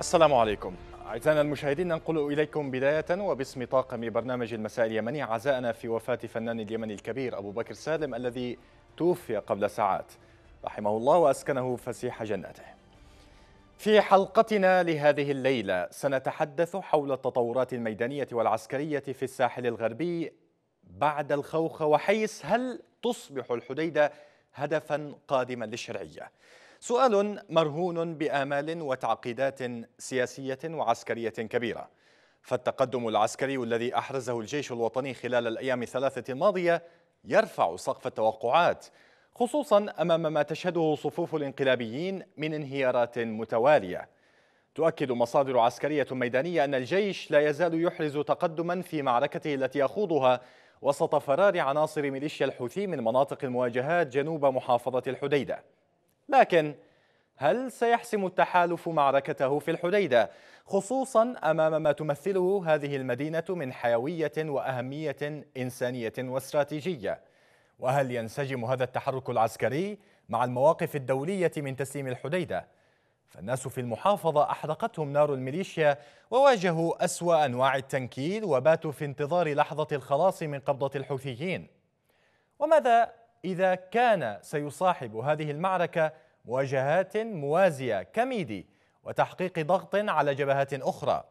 السلام عليكم أعزائنا المشاهدين ننقل إليكم بداية وباسم طاقم برنامج المساء اليمني عزاءنا في وفاة فنان اليمني الكبير أبو بكر سالم الذي توفي قبل ساعات رحمه الله وأسكنه فسيح جناته في حلقتنا لهذه الليلة سنتحدث حول التطورات الميدانية والعسكرية في الساحل الغربي بعد الخوخ وحيث هل تصبح الحديدة هدفا قادما للشرعية؟ سؤال مرهون بآمال وتعقيدات سياسية وعسكرية كبيرة فالتقدم العسكري الذي أحرزه الجيش الوطني خلال الأيام الثلاثة الماضية يرفع سقف التوقعات خصوصا أمام ما تشهده صفوف الانقلابيين من انهيارات متوالية تؤكد مصادر عسكرية ميدانية أن الجيش لا يزال يحرز تقدما في معركته التي يخوضها وسط فرار عناصر ميليشيا الحوثي من مناطق المواجهات جنوب محافظة الحديدة لكن هل سيحسم التحالف معركته في الحديدة خصوصا أمام ما تمثله هذه المدينة من حيوية وأهمية إنسانية واستراتيجية وهل ينسجم هذا التحرك العسكري مع المواقف الدولية من تسليم الحديدة فالناس في المحافظة أحرقتهم نار الميليشيا وواجهوا أسوأ أنواع التنكيل وباتوا في انتظار لحظة الخلاص من قبضة الحوثيين وماذا إذا كان سيصاحب هذه المعركة مواجهات موازية كميدي وتحقيق ضغط على جبهات أخرى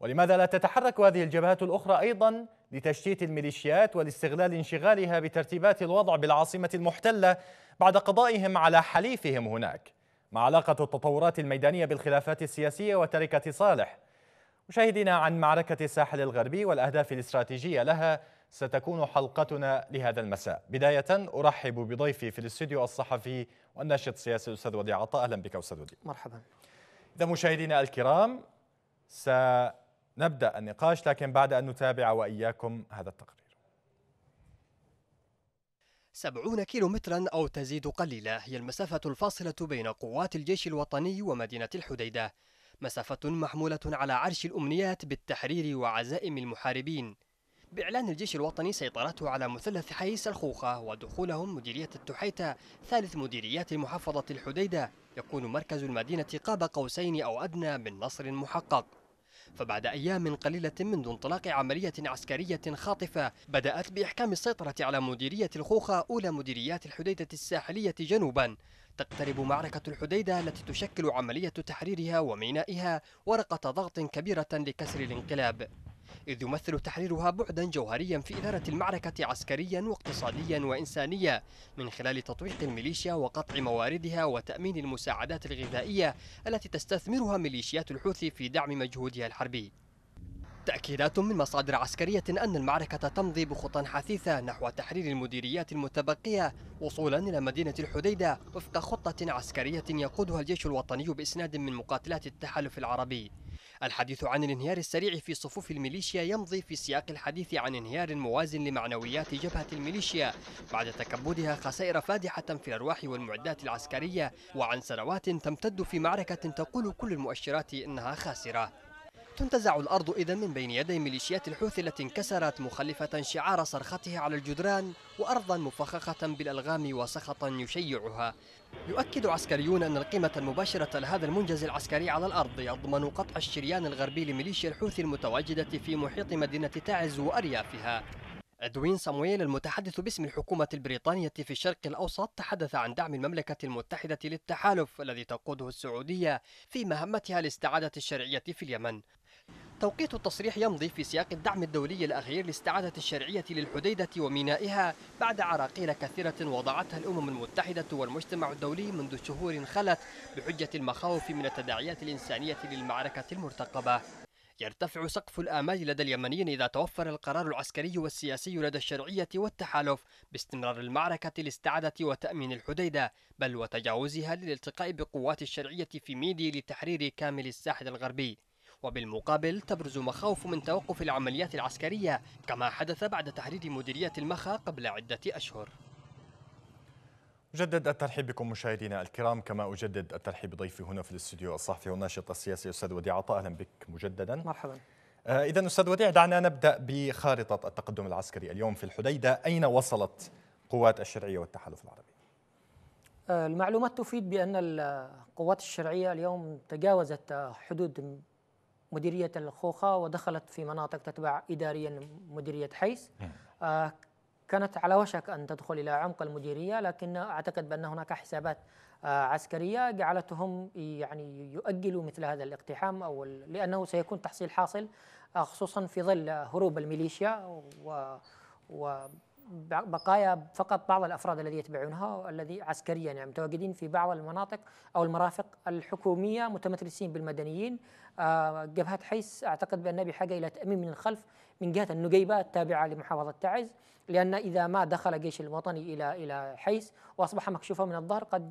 ولماذا لا تتحرك هذه الجبهات الأخرى أيضا لتشتيت الميليشيات ولاستغلال انشغالها بترتيبات الوضع بالعاصمة المحتلة بعد قضائهم على حليفهم هناك مع علاقة التطورات الميدانية بالخلافات السياسية وتركة صالح مشاهدينا عن معركة الساحل الغربي والأهداف الاستراتيجية لها ستكون حلقتنا لهذا المساء بداية أرحب بضيفي في الاستوديو الصحفي والناشط السياسي الأستاذ وديع عطاء أهلا بك أستاذ وديع مرحبا إذا مشاهدينا الكرام سنبدأ النقاش لكن بعد أن نتابع وإياكم هذا التقرير سبعون كيلو مترا أو تزيد قليلة هي المسافة الفاصلة بين قوات الجيش الوطني ومدينة الحديدة مسافة محمولة على عرش الأمنيات بالتحرير وعزائم المحاربين بإعلان الجيش الوطني سيطرته على مثلث حيس الخوخة ودخولهم مديرية التحيتة ثالث مديريات محافظة الحديدة يكون مركز المدينة قاب قوسين أو أدنى من نصر محقق فبعد أيام قليلة منذ انطلاق عملية عسكرية خاطفة بدأت بإحكام السيطرة على مديرية الخوخة أولى مديريات الحديدة الساحلية جنوبا تقترب معركة الحديدة التي تشكل عملية تحريرها ومينائها ورقة ضغط كبيرة لكسر الانقلاب إذ يمثل تحريرها بعدا جوهريا في إدارة المعركة عسكريا واقتصاديا وإنسانيا من خلال تطويق الميليشيا وقطع مواردها وتأمين المساعدات الغذائية التي تستثمرها ميليشيات الحوثي في دعم مجهودها الحربي تأكيدات من مصادر عسكرية أن المعركة تمضي بخطى حثيثة نحو تحرير المديريات المتبقية وصولا إلى مدينة الحديدة وفق خطة عسكرية يقودها الجيش الوطني بإسناد من مقاتلات التحالف العربي الحديث عن الانهيار السريع في صفوف الميليشيا يمضي في سياق الحديث عن انهيار موازن لمعنويات جبهة الميليشيا بعد تكبدها خسائر فادحة في الأرواح والمعدات العسكرية وعن سنوات تمتد في معركة تقول كل المؤشرات إنها خاسرة تنتزع الأرض إذا من بين يدي ميليشيات الحوثي التي انكسرت مخلفة شعار صرختها على الجدران وأرضا مفخخة بالألغام وسخطا يشيعها يؤكد عسكريون أن القيمة المباشرة لهذا المنجز العسكري على الأرض يضمن قطع الشريان الغربي لميليشيا الحوثي المتواجدة في محيط مدينة تعز وأريافها أدوين سامويل المتحدث باسم الحكومة البريطانية في الشرق الأوسط تحدث عن دعم المملكة المتحدة للتحالف الذي تقوده السعودية في مهمتها لاستعادة الشرعية في اليمن توقيت التصريح يمضي في سياق الدعم الدولي الأخير لاستعادة الشرعية للحديدة ومينائها بعد عراقيل كثيرة وضعتها الأمم المتحدة والمجتمع الدولي منذ شهور خلت بحجة المخاوف من التداعيات الإنسانية للمعركة المرتقبة يرتفع سقف الآمال لدى اليمنيين إذا توفر القرار العسكري والسياسي لدى الشرعية والتحالف باستمرار المعركة لاستعادة وتأمين الحديدة بل وتجاوزها للالتقاء بقوات الشرعية في ميدي لتحرير كامل الساحل الغربي وبالمقابل تبرز مخاوف من توقف العمليات العسكرية كما حدث بعد تحرير مديرية المخا قبل عدة أشهر أجدد الترحيب بكم مشاهدينا الكرام كما أجدد الترحيب بضيفي هنا في الاستوديو الصحفي والناشط السياسي أستاذ وديع عطاء أهلا بك مجددا مرحبا آه، إذا أستاذ وديع دعنا نبدأ بخارطة التقدم العسكري اليوم في الحديدة أين وصلت قوات الشرعية والتحالف العربي؟ آه، المعلومات تفيد بأن القوات الشرعية اليوم تجاوزت حدود مديرية الخوخة ودخلت في مناطق تتبع إداريا مديرية حيس نعم. آه، كانت على وشك أن تدخل إلى عمق المديرية لكن أعتقد بأن هناك حسابات آه، عسكرية جعلتهم يعني يؤجلوا مثل هذا الاقتحام أو لأنه سيكون تحصيل حاصل آه، خصوصا في ظل هروب الميليشيا و بقايا فقط بعض الافراد الذي يتبعونها والذي عسكريا يعني متواجدين في بعض المناطق او المرافق الحكوميه متمثلين بالمدنيين آه، جبهه حيس اعتقد بانها بحاجه الى تامين من الخلف من جهه النقيبه التابعه لمحافظه تعز لان اذا ما دخل جيش الوطني الى الى حيس واصبح مكشوفا من الظهر قد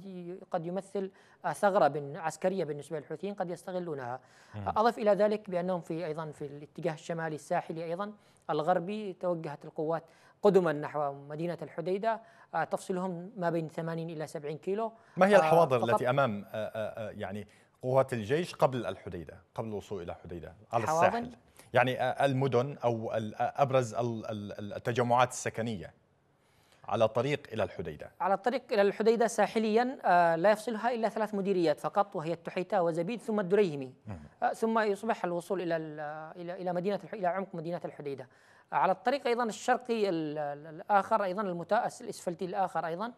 قد يمثل ثغره عسكريه بالنسبه للحوثيين قد يستغلونها اضف الى ذلك بانهم في ايضا في الاتجاه الشمالي الساحلي ايضا الغربي توجهت القوات قدما نحو مدينة الحديدة آه، تفصلهم ما بين 80 إلى 70 كيلو ما هي آه، الحواضر التي أمام آه، يعني قوات الجيش قبل الحديدة قبل الوصول إلى الحديدة على الساحل يعني المدن أو أبرز التجمعات السكنية على الطريق إلى الحديدة على الطريق إلى الحديدة ساحليا لا يفصلها إلا ثلاث مديريات فقط وهي التحيتة وزبيد ثم الدريهمي ثم يصبح الوصول إلى إلى مدينة إلى عمق مدينة الحديدة على الطريق ايضا الشرقي الاخر ايضا المتاس الاسفلتي الاخر ايضا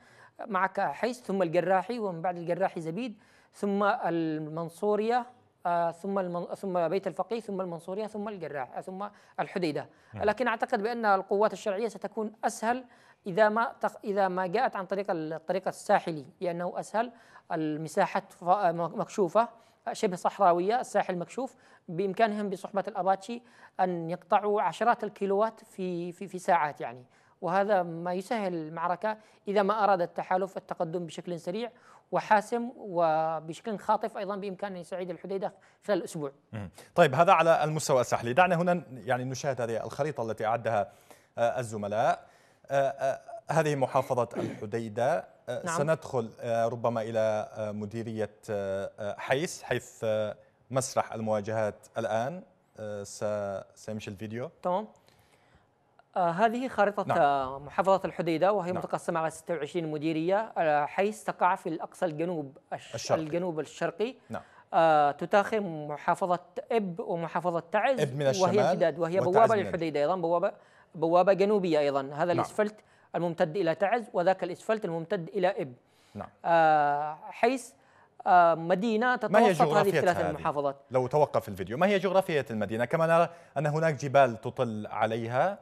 معك حيس ثم الجراحي ومن بعد الجراحي زبيد ثم المنصوريه آه، ثم ثم بيت الفقيه ثم المنصوريه ثم الجراح آه، ثم الحديده نعم. لكن اعتقد بان القوات الشرعيه ستكون اسهل اذا ما اذا ما جاءت عن طريق الطريق الساحلي لانه اسهل المساحات مكشوفه شبه صحراوية الساحل المكشوف بإمكانهم بصحبة الأباتشي أن يقطعوا عشرات الكيلوات في, في, في ساعات يعني وهذا ما يسهل المعركة إذا ما أراد التحالف التقدم بشكل سريع وحاسم وبشكل خاطف ايضا بامكان ان يستعيد الحديده خلال اسبوع. طيب هذا على المستوى الساحلي، دعنا هنا يعني نشاهد هذه الخريطه التي اعدها آه، الزملاء. آه، آه، هذه محافظة الحديدة أه، نعم. سندخل أه، ربما إلى أه، مديرية حيس حيث مسرح المواجهات الآن سيمشي الفيديو تمام هذه خارطة نعم. محافظة الحديدة وهي نعم. متقسمة على 26 مديرية حيث تقع في الأقصى الجنوب الشرقي. الجنوب الشرقي نعم. آه تتاخم محافظة إب ومحافظة تعز إب من الشمال وهي امتداد وهي بوابة للحديدة أيضا بوابة بوابة جنوبية أيضا هذا نعم. الأسفلت الممتد إلى تعز وذاك الإسفلت الممتد إلى إب نعم. آه حيث آه مدينة تتوسط هذه الثلاث المحافظات لو توقف الفيديو ما هي جغرافية المدينة كما نرى أن هناك جبال تطل عليها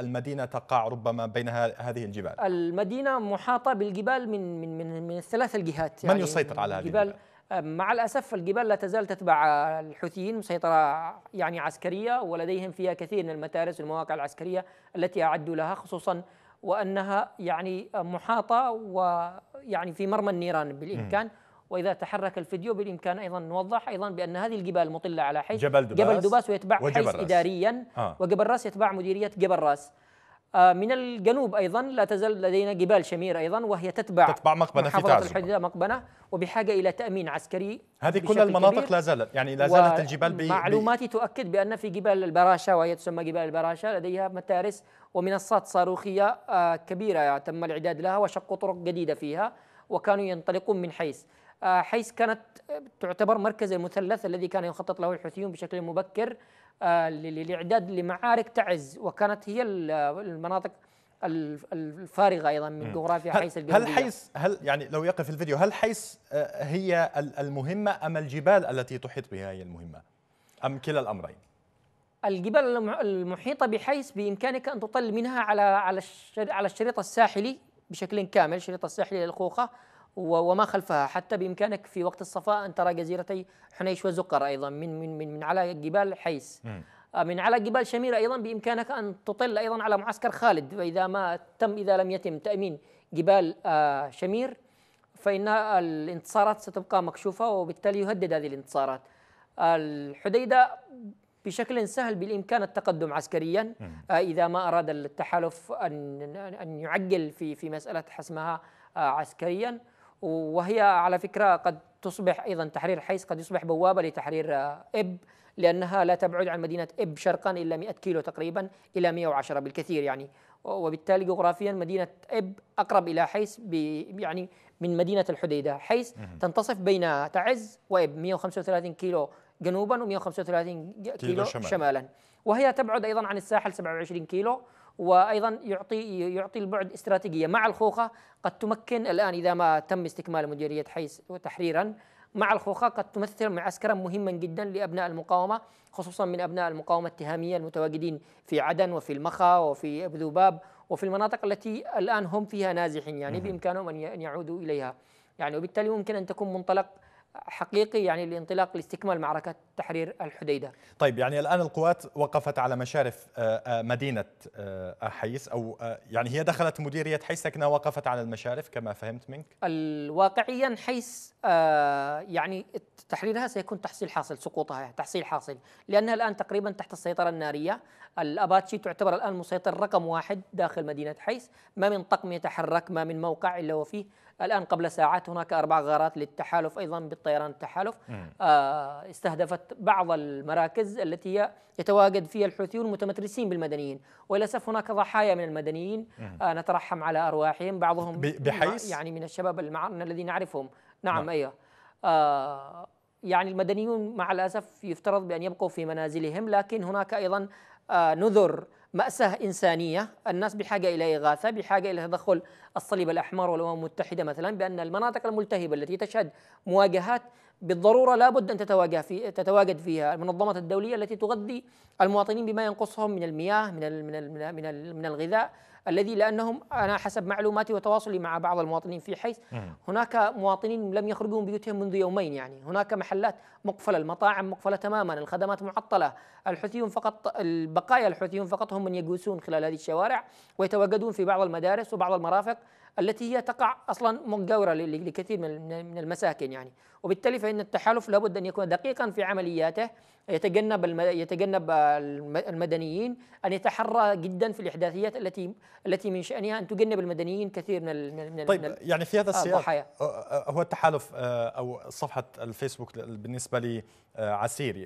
المدينة تقع ربما بين هذه الجبال المدينة محاطة بالجبال من من من, من الثلاث الجهات يعني من يسيطر على هذه الجبال آه، مع الأسف الجبال لا تزال تتبع الحوثيين مسيطرة يعني عسكرية ولديهم فيها كثير من المتارس والمواقع العسكرية التي أعدوا لها خصوصا وانها يعني محاطه ويعني في مرمى النيران بالامكان واذا تحرك الفيديو بالامكان ايضا نوضح ايضا بان هذه الجبال مطله على حيث جبل دباس, جبل دباس ويتبع حيث راس. اداريا آه. وجبل راس يتبع مديريه جبل راس آه، من الجنوب ايضا لا تزال لدينا جبال شمير ايضا وهي تتبع تتبع مقبنه في تعزب مقبنه وبحاجه الى تامين عسكري هذه كل المناطق لا زالت يعني لا زالت الجبال معلوماتي تؤكد بان في جبال البراشه وهي تسمى جبال البراشه لديها متارس ومنصات صاروخية آه، كبيرة تم الإعداد لها وشقوا طرق جديدة فيها وكانوا ينطلقون من حيث آه، حيث كانت آه، تعتبر مركز المثلث الذي كان يخطط له الحوثيون بشكل مبكر للإعداد لمعارك تعز وكانت هي المناطق الفارغه ايضا من جغرافيا حيث الجنوبيه هل حيث هل يعني لو يقف الفيديو هل حيث هي المهمه ام الجبال التي تحيط بها هي المهمه ام كلا الامرين الجبال المحيطة بحيث بإمكانك أن تطل منها على على على الشريط الساحلي بشكل كامل الشريط الساحلي للخوخة وما خلفها حتى بإمكانك في وقت الصفاء أن ترى جزيرتي حنيش وزقر أيضا من من من, من على جبال حيس آه، من على جبال شميرة أيضا بإمكانك أن تطل أيضا على معسكر خالد وإذا ما تم إذا لم يتم تأمين جبال آه، شمير فإن الانتصارات ستبقى مكشوفة وبالتالي يهدد هذه الانتصارات آه، الحديدة بشكل سهل بالامكان التقدم عسكريا آه، اذا ما اراد التحالف ان ان يعجل في في مساله حسمها آه، عسكريا وهي على فكره قد تصبح ايضا تحرير حيس قد يصبح بوابه لتحرير آه، اب لانها لا تبعد عن مدينه اب شرقا الا 100 كيلو تقريبا الى 110 بالكثير يعني وبالتالي جغرافيا مدينه اب اقرب الى حيس يعني من مدينه الحديده، حيس تنتصف بين تعز واب 135 كيلو جنوبا و135 كيلو شمال. شمالا وهي تبعد ايضا عن الساحل 27 كيلو وايضا يعطي يعطي البعد استراتيجيه مع الخوخه قد تمكن الان اذا ما تم استكمال مديريه حيس وتحريرا مع الخوخة قد تمثل معسكرا مهما جدا لأبناء المقاومة خصوصا من أبناء المقاومة التهامية المتواجدين في عدن وفي المخا وفي ذباب وفي المناطق التي الآن هم فيها نازحين يعني بإمكانهم أن يعودوا إليها يعني وبالتالي ممكن أن تكون منطلق حقيقي يعني لانطلاق لاستكمال معركة تحرير الحديدة طيب يعني الآن القوات وقفت على مشارف آه، آه، مدينة آه، حيس أو يعني هي دخلت مديرية حيس لكنها وقفت على المشارف كما فهمت منك الواقعيا حيس يعني تحريرها سيكون تحصيل حاصل سقوطها تحصيل حاصل لأنها الآن تقريبا تحت السيطرة النارية الأباتشي تعتبر الآن مسيطر رقم واحد داخل مدينة حيس ما من طقم يتحرك ما من موقع إلا وفيه الآن قبل ساعات هناك أربع غارات للتحالف أيضا بالطيران التحالف آه استهدفت بعض المراكز التي يتواجد فيها الحوثيون المتمترسين بالمدنيين وللأسف هناك ضحايا من المدنيين آه نترحم على أرواحهم بعضهم بحيث يعني من الشباب الذي نعرفهم نعم, نعم. أيوه آه يعني المدنيون مع الأسف يفترض بأن يبقوا في منازلهم لكن هناك أيضا آه نذر مأساة إنسانية الناس بحاجة إلى إغاثة بحاجة إلى تدخل الصليب الأحمر والأمم المتحدة مثلا بأن المناطق الملتهبة التي تشهد مواجهات بالضروره لابد ان تتواجد, في تتواجد فيها المنظمات الدوليه التي تغذي المواطنين بما ينقصهم من المياه من من من من, من الغذاء الذي لانهم انا حسب معلوماتي وتواصلي مع بعض المواطنين في حيث هناك مواطنين لم يخرجوا من بيوتهم منذ يومين يعني هناك محلات مقفله المطاعم مقفله تماما الخدمات معطله الحوثيون فقط البقايا الحوثيون فقط هم من يجوسون خلال هذه الشوارع ويتواجدون في بعض المدارس وبعض المرافق التي هي تقع اصلا مجاوره لكثير من المساكن يعني وبالتالي فان التحالف لابد ان يكون دقيقا في عملياته يتجنب يتجنب المدنيين ان يتحرى جدا في الاحداثيات التي التي من شانها ان تجنب المدنيين كثير من من طيب من يعني في هذا آه، السياق آه، آه، هو التحالف او صفحه الفيسبوك بالنسبه لعسيري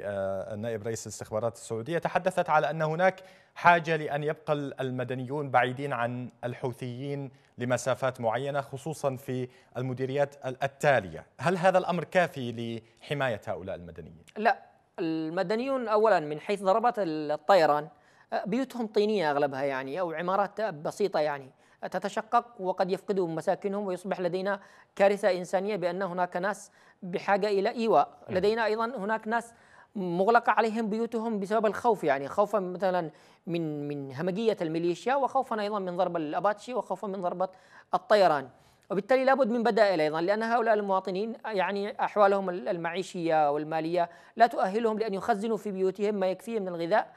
نائب رئيس الاستخبارات السعوديه تحدثت على ان هناك حاجه لان يبقى المدنيون بعيدين عن الحوثيين لمسافات معينه خصوصا في المديريات التاليه، هل هذا الامر كافي لحمايه هؤلاء المدنيين؟ لا، المدنيون اولا من حيث ضربات الطيران بيوتهم طينيه اغلبها يعني او عمارات بسيطه يعني تتشقق وقد يفقدوا مساكنهم ويصبح لدينا كارثه انسانيه بان هناك ناس بحاجه الى ايواء، لدينا ايضا هناك ناس مغلقة عليهم بيوتهم بسبب الخوف يعني خوفا مثلا من من همجية الميليشيا وخوفا أيضا من ضرب الأباتشي وخوفا من ضربة الطيران وبالتالي لابد من بدائل أيضا لأن هؤلاء المواطنين يعني أحوالهم المعيشية والمالية لا تؤهلهم لأن يخزنوا في بيوتهم ما يكفيهم من الغذاء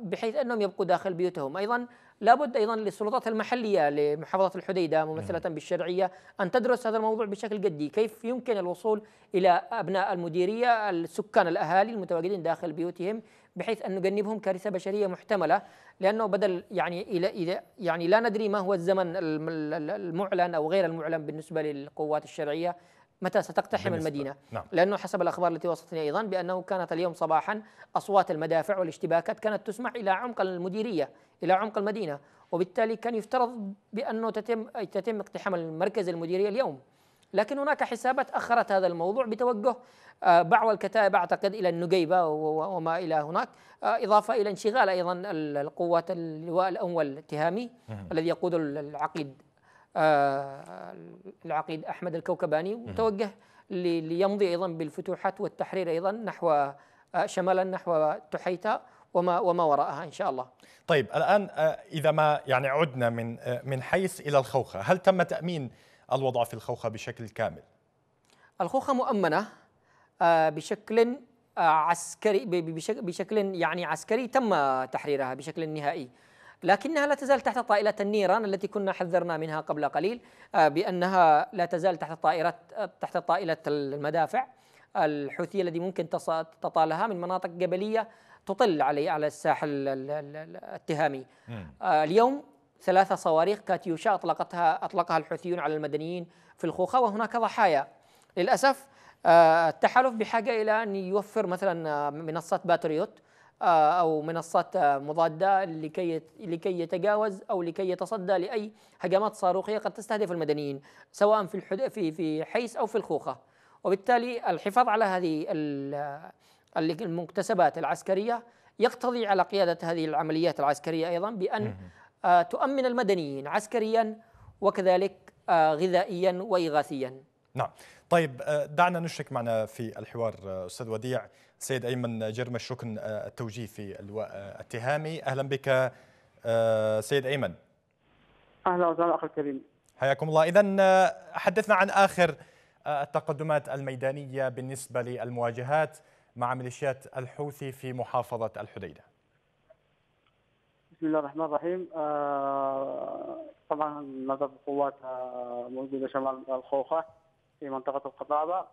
بحيث أنهم يبقوا داخل بيوتهم أيضا لابد ايضا للسلطات المحليه لمحافظه الحديده نعم. ممثله بالشرعيه ان تدرس هذا الموضوع بشكل جدي، كيف يمكن الوصول الى ابناء المديريه السكان الاهالي المتواجدين داخل بيوتهم بحيث ان نجنبهم كارثه بشريه محتمله لانه بدل يعني الى اذا يعني لا ندري ما هو الزمن المعلن او غير المعلن بالنسبه للقوات الشرعيه متى ستقتحم بالنسبة. المدينة نعم. لأنه حسب الأخبار التي وصلتني أيضا بأنه كانت اليوم صباحا أصوات المدافع والاشتباكات كانت تسمع إلى عمق المديرية إلى عمق المدينة وبالتالي كان يفترض بأنه تتم, تتم اقتحام المركز المديرية اليوم لكن هناك حسابات أخرت هذا الموضوع بتوجه آه، بعض الكتائب أعتقد إلى النقيبة وما إلى هناك آه، إضافة إلى انشغال أيضا القوات اللواء الأول التهامي الذي يقود العقيد آه، العقيد أحمد الكوكباني وتوجه ليمضي أيضا بالفتوحات والتحرير أيضا نحو آه، شمالا نحو تحيتا وما وما وراءها ان شاء الله. طيب الان آه، اذا ما يعني عدنا من من حيث الى الخوخه، هل تم تامين الوضع في الخوخه بشكل كامل؟ الخوخه مؤمنه بشكل عسكري بشكل يعني عسكري تم تحريرها بشكل نهائي. لكنها لا تزال تحت طائلة النيران التي كنا حذرنا منها قبل قليل آه، بأنها لا تزال تحت طائرة آه، تحت طائلة المدافع الحوثية التي ممكن تطالها من مناطق جبلية تطل علي على الساحل الاتهامي آه، اليوم ثلاثة صواريخ كاتيوشا أطلقتها أطلقها الحوثيون على المدنيين في الخوخة وهناك ضحايا للأسف التحالف بحاجة إلى أن يوفر مثلا منصات باتريوت آه، او منصات آه، مضاده لكي لكي يتجاوز او لكي يتصدى لاي هجمات صاروخيه قد تستهدف المدنيين سواء في الحد في في حيس او في الخوخه وبالتالي الحفاظ على هذه المكتسبات العسكريه يقتضي على قياده هذه العمليات العسكريه ايضا بان آه، تؤمن المدنيين عسكريا وكذلك غذائيا واغاثيا. نعم، طيب دعنا نشرك معنا في الحوار استاذ وديع سيد أيمن جرمش ركن آه، التوجيه في اللواء التهامي آه، أهلا بك آه، سيد أيمن أهلا وسهلا أخي الكريم حياكم الله إذا حدثنا عن آخر التقدمات الميدانية بالنسبة للمواجهات مع ميليشيات الحوثي في محافظة الحديدة بسم الله الرحمن الرحيم طبعا نظر القوات موجودة شمال الخوخة في منطقة القطابة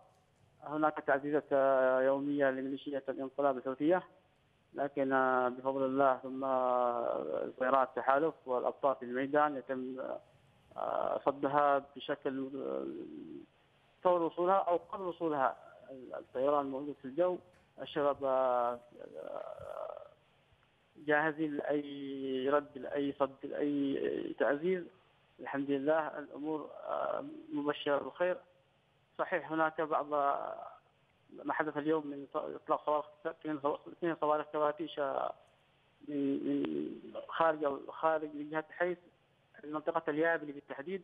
هناك تعزيزات آه، يوميه لميليشيات الانقلاب الحوثيه لكن آه، بفضل الله ثم سيارات آه، التحالف والابطال في الميدان يتم صدها بشكل فور وصولها او قبل وصولها الطيران موجود في الجو الشباب جاهزين لاي رد لاي صد لاي تعزيز الحمد لله الامور مبشره بالخير صحيح هناك بعض ما حدث اليوم من اطلاق صواريخ اثنين صواريخ كواتيش آه، من من خارج او خارج من جهه حيث منطقه اليابلي بالتحديد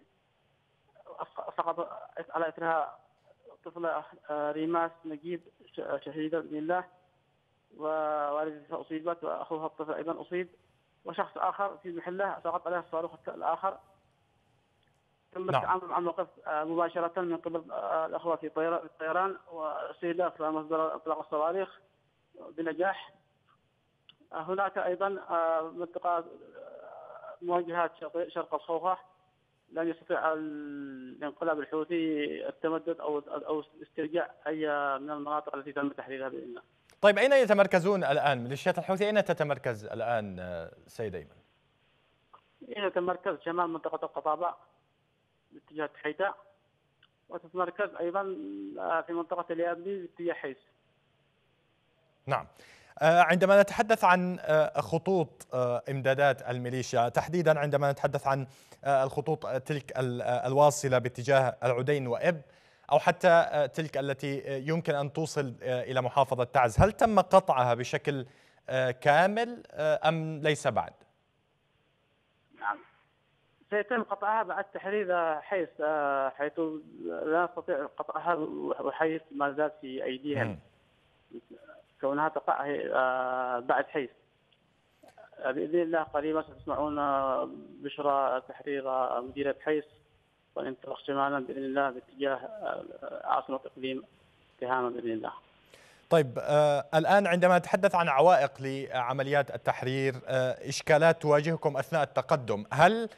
سقط على اثرها طفله آه، ريماس نجيب شهيدا باذن الله ووالدتها اصيبت واخوها الطفل ايضا اصيب وشخص اخر في محله سقط عليه الصاروخ الاخر تم نعم. التعامل مع الموقف آه، مباشرة من قبل آه، الأخوة في الطيران واستهداف مصدر إطلاق الصواريخ بنجاح آه، هناك أيضا منطقة مواجهات شرق الخوخة لن يستطيع الانقلاب الحوثي التمدد أو أو استرجاع أي من المناطق التي تم تحريرها بإذن طيب أين يتمركزون الآن؟ ميليشيات الحوثي أين تتمركز الآن سيد أيمن؟ يتمركز شمال منطقة القطابة باتجاه حيتا وتتمركز أيضا آه، في منطقة اليابلي باتجاه حيس نعم آه، عندما نتحدث عن آه، خطوط امدادات الميليشيا تحديدا عندما نتحدث عن الخطوط تلك الواصله باتجاه العدين واب او حتى تلك التي يمكن ان توصل الى محافظه تعز هل تم قطعها بشكل كامل ام ليس بعد سيتم قطعها بعد تحرير حيث آه، حيث لا نستطيع قطعها وحيث ما زال في ايديهم كونها تقع آه، بعد حيث آه، باذن الله قريبا ستسمعون بشرى تحرير مديره حيث وننطلق شمالا باذن الله باتجاه عاصمه اقليم تهامه باذن الله. طيب آه الان عندما نتحدث عن عوائق لعمليات التحرير آه اشكالات تواجهكم اثناء التقدم، هل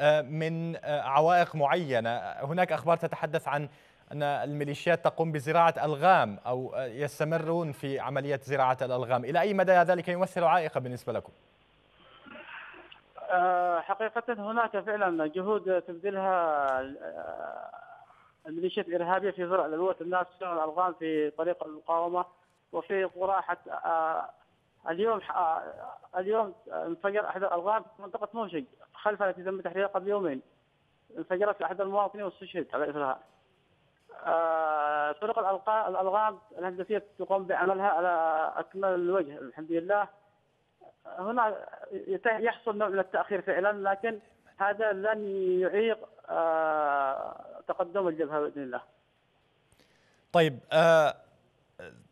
آه، من آه، عوائق معينة هناك أخبار تتحدث عن أن الميليشيات تقوم بزراعة ألغام أو آه، يستمرون في عملية زراعة الألغام إلى أي مدى ذلك يمثل عائقة بالنسبة لكم؟ حقيقة هناك فعلا جهود تبذلها الميليشيات الإرهابية في زرع الألوات الناس في الألغام في طريق المقاومة وفي قراحة اليوم آه، اليوم انفجر احد الالغام في منطقه موشق خلفها التي تم تحريرها قبل يومين انفجرت احد المواطنين واستشهد على اثرها آه، طرق الالغام الهندسيه تقوم بعملها على اكمل الوجه الحمد لله هنا يحصل نوع من التاخير فعلا لكن هذا لن يعيق آه، تقدم الجبهه باذن الله. طيب آه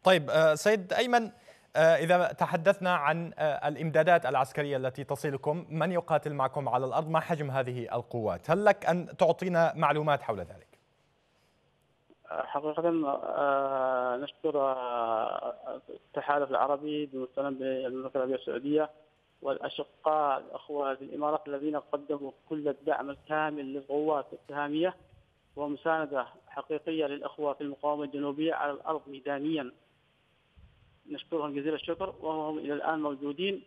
طيب آه سيد ايمن آه، إذا تحدثنا عن آه، الإمدادات العسكرية التي تصلكم من يقاتل معكم على الأرض ما حجم هذه القوات هل لك أن تعطينا معلومات حول ذلك آه، حقيقة نشكر التحالف العربي بالمستند بالمملكة العربية السعودية والأشقاء الأخوة في الإمارات الذين قدموا كل الدعم الكامل للقوات السهامية ومساندة حقيقية للأخوة في المقاومة الجنوبية على الأرض ميدانيا نشكرهم جزيل الشكر وهم الى الان موجودين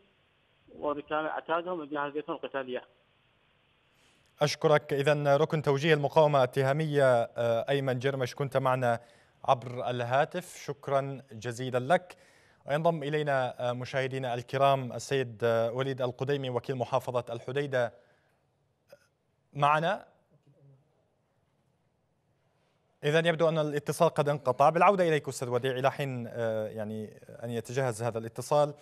وبكامل عتادهم وجاهزيتهم القتاليه. اشكرك اذا ركن توجيه المقاومه التهاميه آه، ايمن جرمش كنت معنا عبر الهاتف شكرا جزيلا لك. وينضم الينا آه، مشاهدينا الكرام السيد آه، وليد القديمي وكيل محافظه الحديده معنا إذا يبدو أن الاتصال قد انقطع بالعودة إليك أستاذ وديع إلى حين آه، يعني أن يتجهز هذا الاتصال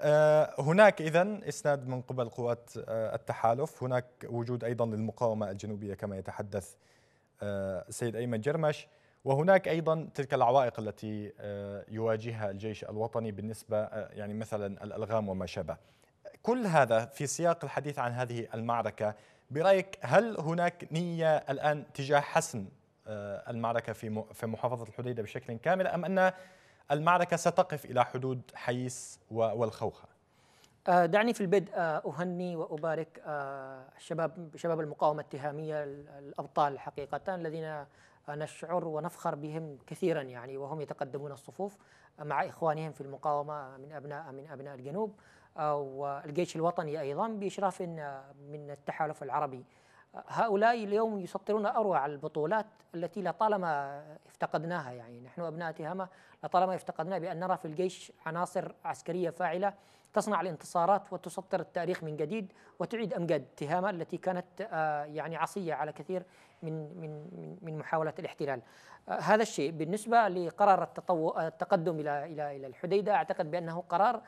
آه، هناك إذا إسناد من قبل قوات آه، التحالف هناك وجود أيضا للمقاومة الجنوبية كما يتحدث السيد أيمن جرمش وهناك ايضا تلك العوائق التي يواجهها الجيش الوطني بالنسبه يعني مثلا الالغام وما شابه. كل هذا في سياق الحديث عن هذه المعركه برايك هل هناك نيه الان تجاه حسم آه، المعركة في في محافظة الحديدة بشكل كامل أم أن المعركة ستقف إلى حدود حيس والخوخة آه، دعني في البدء آه، أهني وأبارك الشباب شباب المقاومة التهامية الأبطال حقيقة الذين نشعر ونفخر بهم كثيرا يعني وهم يتقدمون الصفوف مع إخوانهم في المقاومة من أبناء من أبناء الجنوب والجيش الوطني أيضا بإشراف من التحالف العربي هؤلاء اليوم يسطرون اروع البطولات التي لطالما افتقدناها يعني نحن ابناء تهامه لطالما افتقدنا بان نرى في الجيش عناصر عسكريه فاعله تصنع الانتصارات وتسطر التاريخ من جديد وتعيد امجاد تهامه التي كانت آه، يعني عصيه على كثير من من من محاولات الاحتلال. آه، هذا الشيء بالنسبه لقرار التقدم الى الى الى الحديده اعتقد بانه قرار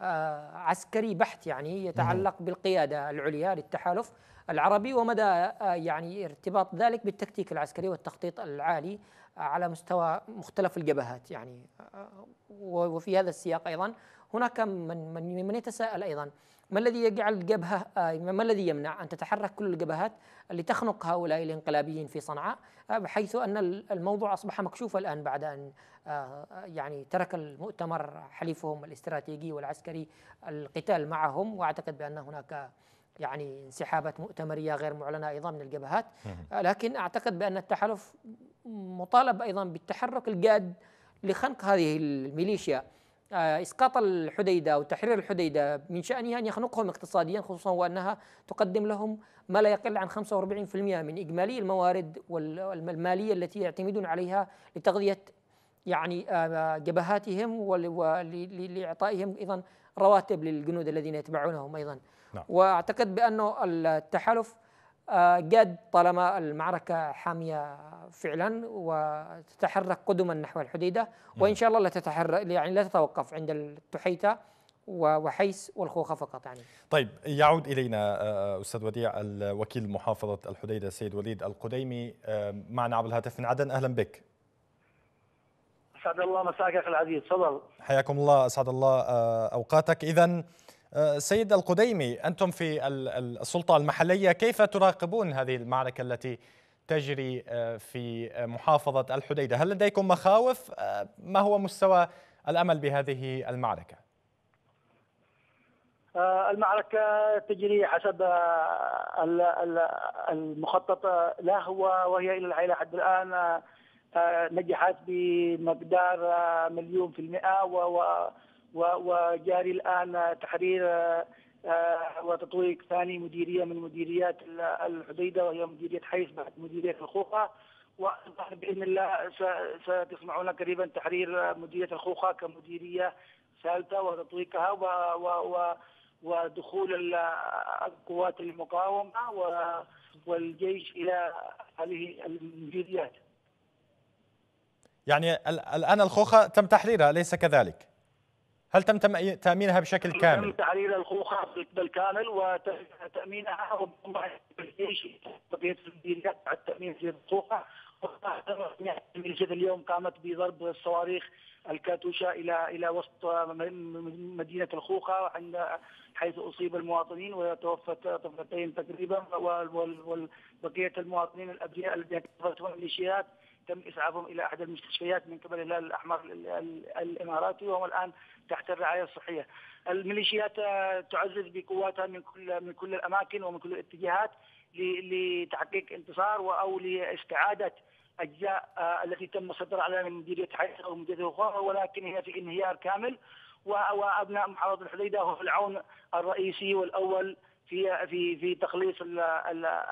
آه، عسكري بحت يعني نعم. يتعلق بالقياده العليا للتحالف العربي ومدى آه، يعني ارتباط ذلك بالتكتيك العسكري والتخطيط العالي آه، على مستوى مختلف الجبهات يعني آه، وفي هذا السياق ايضا هناك من من من يتساءل ايضا ما الذي يجعل الجبهه ما الذي يمنع ان تتحرك كل الجبهات اللي تخنق هؤلاء الانقلابيين في صنعاء بحيث ان الموضوع اصبح مكشوف الان بعد ان يعني ترك المؤتمر حليفهم الاستراتيجي والعسكري القتال معهم واعتقد بان هناك يعني انسحابات مؤتمرية غير معلنة أيضا من الجبهات آه، لكن أعتقد بأن التحالف مطالب أيضا بالتحرك الجاد لخنق هذه الميليشيا آه، إسقاط الحديدة وتحرير الحديدة من شأنها أن يخنقهم اقتصاديا خصوصا وأنها تقدم لهم ما لا يقل عن 45% من إجمالي الموارد والمالية التي يعتمدون عليها لتغذية يعني آه، جبهاتهم ولإعطائهم أيضا رواتب للجنود الذين يتبعونهم أيضا نعم. واعتقد بانه التحالف آه، جاد طالما المعركة حامية فعلا وتتحرك قدما نحو الحديدة وإن شاء الله لا تتحرك يعني لا تتوقف عند التحيتة وحيس والخوخة فقط يعني طيب يعود إلينا آه، آه، أستاذ وديع الوكيل محافظة الحديدة السيد وليد القديمي معنا عبر الهاتف من عدن أهلا بك أسعد الله مساك أخي العزيز تفضل حياكم الله أسعد الله أوقاتك إذا آه، سيد القديمي أنتم في السلطة المحلية كيف تراقبون هذه المعركة التي تجري آه، في محافظة الحديدة هل لديكم مخاوف آه، ما هو مستوى الأمل بهذه المعركة المعركة تجري حسب المخطط لها وهي إلى العيلة حد الآن نجحت بمقدار مليون في المئة و وجاري الآن تحرير آه، آه، وتطويق ثاني مديرية من مديريات الحديدة وهي مديرية حيث بعد مديرية الخوخة وبإذن الله ستسمعون قريبا تحرير مديرية الخوخة كمديرية ثالثة وتطويقها و, و, و ودخول القوات المقاومة والجيش إلى هذه المديريات يعني الآن الخوخة تم تحريرها أليس كذلك؟ هل تم تامينها بشكل كامل؟ تم تحرير الخوخة بالكامل وتامينها ربما الجيش على التامين في الخوخة الميليشيات اليوم قامت بضرب الصواريخ الكاتوشا الى الى وسط مدينه الخوخه عند حيث اصيب المواطنين وتوفت طفلتين تقريبا وبقيه المواطنين الابرياء الذين كفرتهم الميليشيات تم اسعافهم الى احد المستشفيات من قبل الهلال الاحمر الاماراتي وهم الان تحت الرعايه الصحيه. الميليشيات تعزز بقواتها من كل من كل الاماكن ومن كل الاتجاهات لتحقيق انتصار او لاستعاده اجزاء آه، التي تم السيطره عليها من مديريه او مديريه اخرى ولكن هي في انهيار كامل وابناء محافظه الحديده هم العون الرئيسي والاول في في في تخليص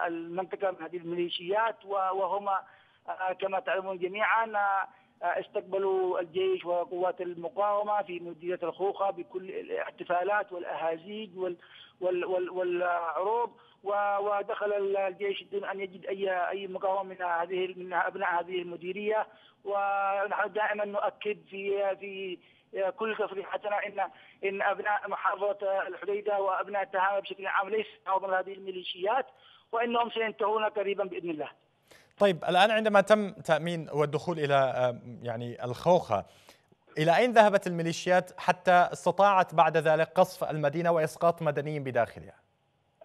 المنطقه من هذه الميليشيات وهما آه، كما تعلمون جميعا آه، آه، استقبلوا الجيش وقوات المقاومه في مدينه الخوخه بكل الاحتفالات والاهازيج والعروض ودخل الجيش دون ان يجد اي اي مقاومه من هذه من ابناء هذه المديريه ونحن دائما نؤكد في في كل تصريحاتنا ان ان ابناء محافظه الحديده وابناء التهامه بشكل عام ليس عضو هذه الميليشيات وانهم سينتهون قريبا باذن الله. طيب الآن عندما تم تأمين والدخول إلى يعني الخوخة إلى أين ذهبت الميليشيات حتى استطاعت بعد ذلك قصف المدينة وإسقاط مدنيين بداخلها؟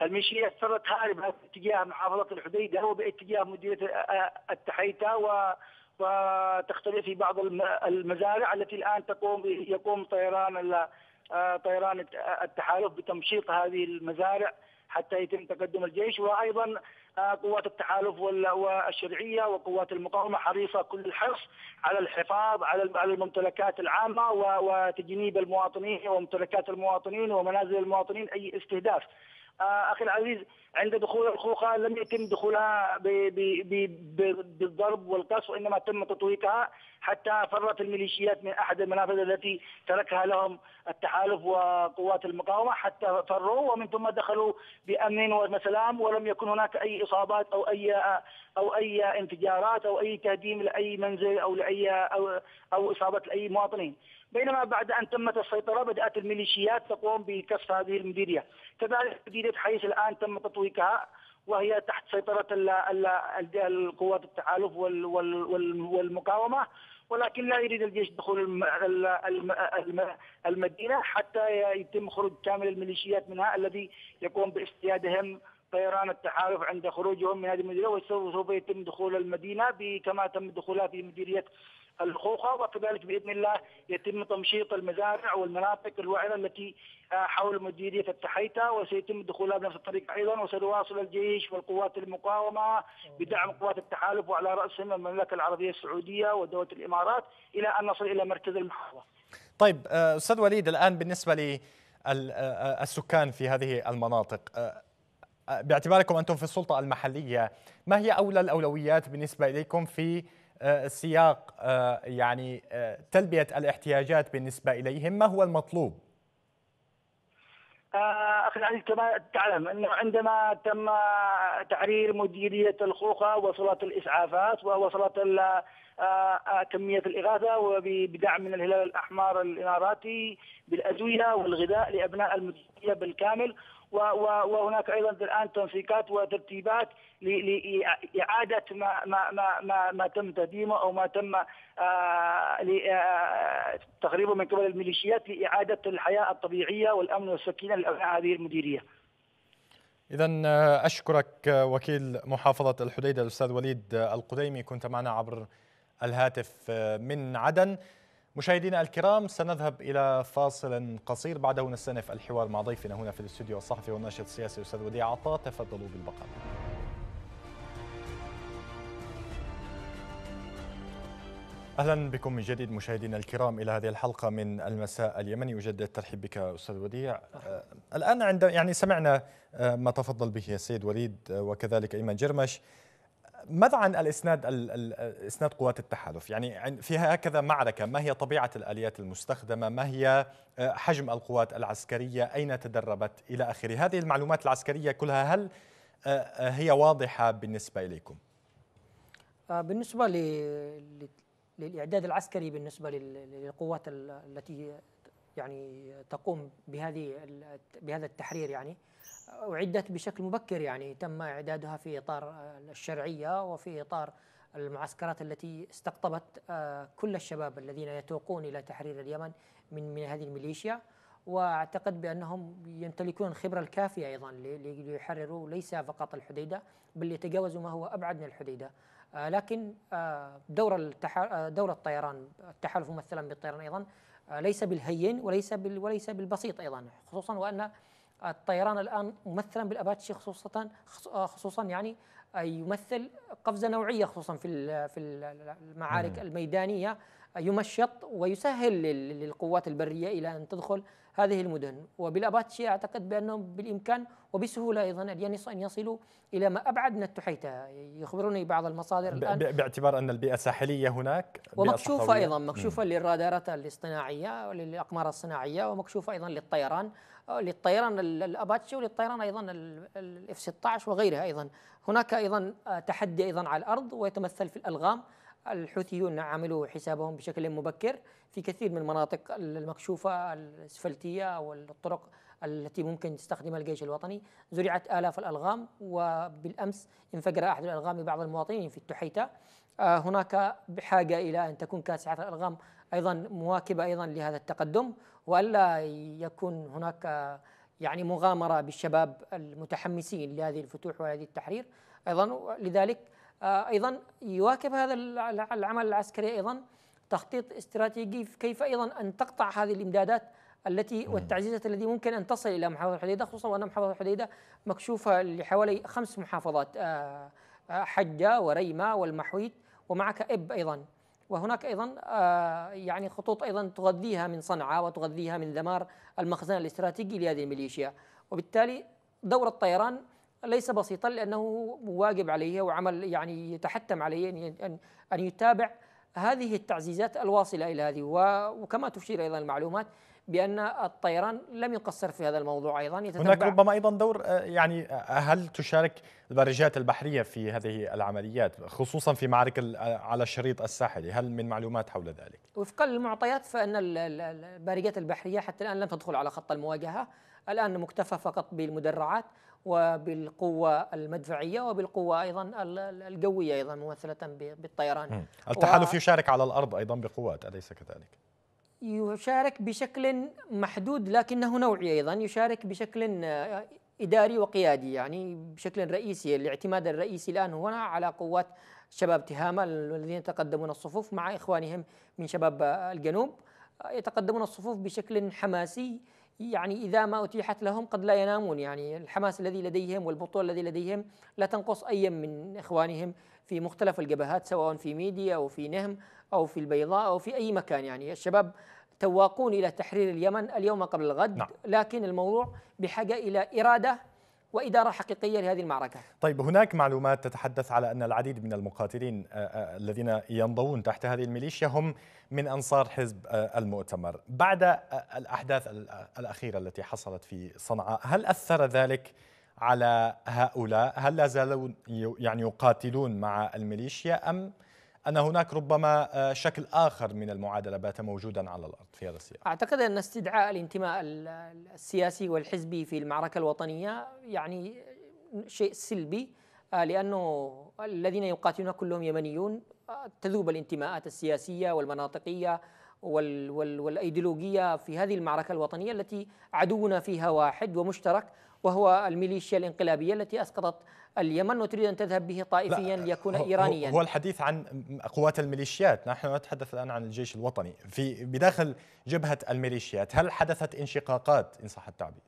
الميليشيات صارت هاربة باتجاه محافظة الحديدة وباتجاه مديرية التحيتة و وتختلف في بعض المزارع التي الان تقوم يقوم طيران طيران التحالف بتمشيط هذه المزارع حتى يتم تقدم الجيش وايضا آه، قوات التحالف والشرعيه وقوات المقاومه حريصه كل الحرص على الحفاظ على الممتلكات العامه وتجنيب المواطنين وممتلكات المواطنين ومنازل المواطنين اي استهداف اخي العزيز عند دخول الخوخة لم يتم دخولها بالضرب والقصف وإنما تم تطويقها حتى فرت الميليشيات من أحد المنافذ التي تركها لهم التحالف وقوات المقاومة حتى فروا ومن ثم دخلوا بأمن وسلام ولم يكن هناك أي إصابات أو أي أو أي انفجارات أو أي تهديم لأي منزل أو لأي أو, أو إصابة لأي مواطنين بينما بعد أن تمت السيطرة بدأت الميليشيات تقوم بكسر هذه المديرية كذلك مديرية حيث الآن تم تطويقها وهي تحت سيطرة القوات التحالف والمقاومة ولكن لا يريد الجيش دخول المدينة حتى يتم خروج كامل الميليشيات منها الذي يقوم باصطيادهم طيران التحالف عند خروجهم من هذه المديرية وسوف يتم دخول المدينة كما تم دخولها في مديرية الخوخة وكذلك بإذن الله يتم تمشيط المزارع والمناطق الوعرة التي آه، حول مديرية التحيتة وسيتم دخولها بنفس الطريق أيضا وسيواصل الجيش والقوات المقاومة بدعم قوات التحالف وعلى رأسهم المملكة العربية السعودية ودولة الإمارات إلى أن نصل إلى مركز المحافظة طيب آه، أستاذ وليد الآن بالنسبة للسكان آه، في هذه المناطق باعتباركم انتم في السلطه المحليه ما هي اولى الاولويات بالنسبه اليكم في آه، سياق آه، يعني آه، تلبية الاحتياجات بالنسبة إليهم ما هو المطلوب؟ اخي العزيز كما تعلم انه عندما تم تعرير مديريه الخوخه وصلت الاسعافات ووصلت كميه الاغاثه وبدعم من الهلال الاحمر الاماراتي بالادويه والغذاء لابناء المديريه بالكامل وهناك ايضا الان تنسيقات وترتيبات لاعاده ما ما ما ما, ما تم تهديمه او ما تم آه، آه، تقريبا من قبل الميليشيات لاعاده الحياه الطبيعيه والامن والسكينه لابناء هذه المديريه. إذا آه، أشكرك وكيل محافظة الحديدة الأستاذ وليد القديمي كنت معنا عبر الهاتف من عدن مشاهدينا الكرام سنذهب إلى فاصل قصير بعده نستأنف الحوار مع ضيفنا هنا في الاستوديو الصحفي والناشط السياسي أستاذ وديع عطاء تفضلوا بالبقاء اهلا بكم من جديد مشاهدينا الكرام الى هذه الحلقه من المساء اليمني اجدد الترحيب بك استاذ وديع آه، الان عند يعني سمعنا آه، ما تفضل به السيد وليد آه، وكذلك ايمن جرمش ماذا عن الاسناد اسناد قوات التحالف؟ يعني في هكذا معركه، ما هي طبيعه الاليات المستخدمه؟ ما هي آه، حجم القوات العسكريه؟ اين تدربت؟ الى اخره، هذه المعلومات العسكريه كلها هل آه، آه، هي واضحه بالنسبه اليكم؟ بالنسبه للاعداد العسكري بالنسبه للقوات التي يعني تقوم بهذه بهذا التحرير يعني أعدت بشكل مبكر يعني تم إعدادها في إطار الشرعية وفي إطار المعسكرات التي استقطبت آه، كل الشباب الذين يتوقون إلى تحرير اليمن من من هذه الميليشيا واعتقد بانهم يمتلكون الخبره الكافيه ايضا ليحرروا ليس فقط الحديده بل يتجاوزوا ما هو ابعد من الحديده آه، لكن آه، دور دور الطيران التحالف ممثلا بالطيران ايضا ليس بالهين وليس وليس بالبسيط ايضا خصوصا وان الطيران الآن ممثلا بالأباتشي خصوصا آه، خصوصا يعني آه، يمثل قفزة نوعية خصوصا في في المعارك الميدانية آه، يمشط ويسهل للقوات البرية إلى أن تدخل هذه المدن وبالأباتشي أعتقد بأنهم بالإمكان وبسهولة أيضا أن يصلوا إلى ما أبعد من التحيتة يخبرني بعض المصادر الآن باعتبار أن البيئة ساحلية هناك ومكشوفة أيضا مكشوفة للرادارات الاصطناعية وللاقمار الصناعية ومكشوفة أيضا للطيران للطيران الاباتشي وللطيران ايضا الاف 16 وغيرها ايضا هناك ايضا تحدي ايضا على الارض ويتمثل في الالغام الحوثيون عملوا حسابهم بشكل مبكر في كثير من المناطق المكشوفة الأسفلتية والطرق التي ممكن تستخدمها الجيش الوطني زرعت آلاف الألغام وبالأمس انفجر أحد الألغام ببعض المواطنين في التحيتة آه، هناك بحاجة إلى أن تكون كاسعة الألغام أيضا مواكبة أيضا لهذا التقدم وألا يكون هناك يعني مغامرة بالشباب المتحمسين لهذه الفتوح وهذه التحرير أيضا لذلك آه، ايضا يواكب هذا العمل العسكري ايضا تخطيط استراتيجي كيف ايضا ان تقطع هذه الامدادات التي والتعزيزات التي ممكن ان تصل الى محافظه الحديده خصوصا وان محافظه الحديده مكشوفه لحوالي خمس محافظات آه، آه، حجه وريمه والمحويت ومعك اب ايضا وهناك ايضا يعني خطوط ايضا تغذيها من صنعاء وتغذيها من ذمار المخزن الاستراتيجي لهذه الميليشيا وبالتالي دور الطيران ليس بسيطا لأنه واجب عليه وعمل يعني يتحتم عليه أن أن يتابع هذه التعزيزات الواصلة إلى هذه وكما تشير أيضا المعلومات بأن الطيران لم يقصر في هذا الموضوع أيضا هناك ربما أيضا دور آه، يعني آه، هل تشارك البارجات البحرية في هذه العمليات خصوصا في معارك آه، على الشريط الساحلي هل من معلومات حول ذلك؟ وفقا للمعطيات فإن البارجات البحرية حتى الآن لم تدخل على خط المواجهة الآن مكتفى فقط بالمدرعات وبالقوة المدفعية وبالقوة أيضا الجوية أيضا ممثلة بالطيران التحالف و... يشارك على الأرض أيضا بقوات أليس كذلك؟ يشارك بشكل محدود لكنه نوعي أيضا يشارك بشكل إداري وقيادي يعني بشكل رئيسي الاعتماد الرئيسي الآن هو على قوات شباب تهامة الذين يتقدمون الصفوف مع إخوانهم من شباب الجنوب يتقدمون الصفوف بشكل حماسي يعني إذا ما أتيحت لهم قد لا ينامون يعني الحماس الذي لديهم والبطولة الذي لديهم لا تنقص أي من إخوانهم في مختلف الجبهات سواء في ميديا أو في نهم أو في البيضاء أو في أي مكان يعني الشباب تواقون إلى تحرير اليمن اليوم قبل الغد نعم. لكن الموضوع بحاجة إلى إرادة وإدارة حقيقية لهذه المعركة طيب هناك معلومات تتحدث على أن العديد من المقاتلين آه، آه، الذين ينضوون تحت هذه الميليشيا هم من أنصار حزب آه، المؤتمر بعد الأحداث الأخيرة التي حصلت في صنعاء هل أثر ذلك على هؤلاء هل لا زالوا يعني يقاتلون مع الميليشيا أم أن هناك ربما آه، شكل آخر من المعادلة بات موجودا على الأرض في هذا السياق أعتقد أن استدعاء الانتماء السياسي والحزبي في المعركة الوطنية يعني شيء سلبي آه، لأنه الذين يقاتلون كلهم يمنيون آه، تذوب الانتماءات السياسية والمناطقية وال وال والأيديولوجية في هذه المعركة الوطنية التي عدونا فيها واحد ومشترك وهو الميليشيا الانقلابية التي أسقطت اليمن وتريد أن تذهب به طائفيا ليكون إيرانيا هو الحديث عن قوات الميليشيات نحن نتحدث الآن عن الجيش الوطني في بداخل جبهة الميليشيات هل حدثت انشقاقات إن صح التعبير؟